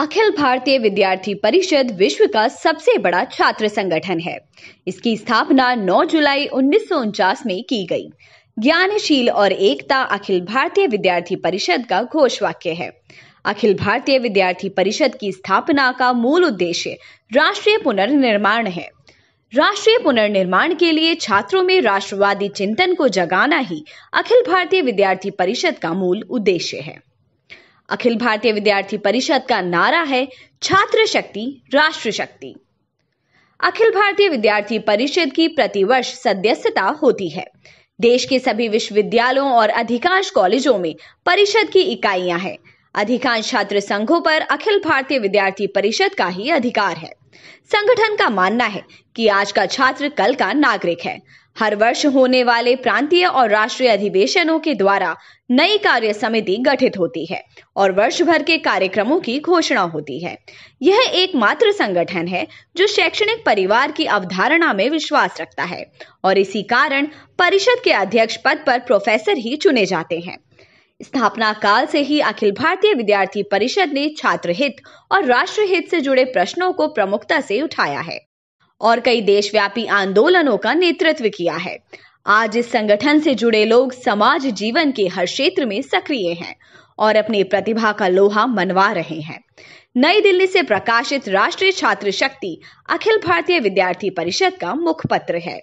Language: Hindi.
अखिल भारतीय विद्यार्थी परिषद विश्व का सबसे बड़ा छात्र संगठन है इसकी स्थापना 9 जुलाई उन्नीस में की गई ज्ञानशील और एकता अखिल भारतीय विद्यार्थी परिषद का घोष वाक्य है अखिल भारतीय विद्यार्थी परिषद की स्थापना का मूल उद्देश्य राष्ट्रीय पुनर्निर्माण है राष्ट्रीय पुनर्निर्माण के लिए छात्रों में राष्ट्रवादी चिंतन को जगाना ही अखिल भारतीय विद्यार्थी परिषद का मूल उद्देश्य है अखिल भारतीय विद्यार्थी परिषद का नारा है छात्र शक्ति राष्ट्र शक्ति अखिल भारतीय विद्यार्थी परिषद की प्रतिवर्ष सदस्यता होती है देश के सभी विश्वविद्यालयों और अधिकांश कॉलेजों में परिषद की इकाइयां हैं अधिकांश छात्र संघों पर अखिल भारतीय विद्यार्थी परिषद का ही अधिकार है संगठन का मानना है कि आज का छात्र कल का नागरिक है हर वर्ष होने वाले प्रांतीय और राष्ट्रीय अधिवेशनों के द्वारा नई कार्य समिति गठित होती है और वर्ष भर के कार्यक्रमों की घोषणा होती है यह एकमात्र संगठन है जो शैक्षणिक परिवार की अवधारणा में विश्वास रखता है और इसी कारण परिषद के अध्यक्ष पद पर प्रोफेसर ही चुने जाते हैं स्थापना काल से ही अखिल भारतीय विद्यार्थी परिषद ने छात्र हित और राष्ट्र हित से जुड़े प्रश्नों को प्रमुखता से उठाया है और कई देशव्यापी आंदोलनों का नेतृत्व किया है आज इस संगठन से जुड़े लोग समाज जीवन के हर क्षेत्र में सक्रिय हैं और अपनी प्रतिभा का लोहा मनवा रहे हैं नई दिल्ली से प्रकाशित राष्ट्रीय छात्र शक्ति अखिल भारतीय विद्यार्थी परिषद का मुखपत्र है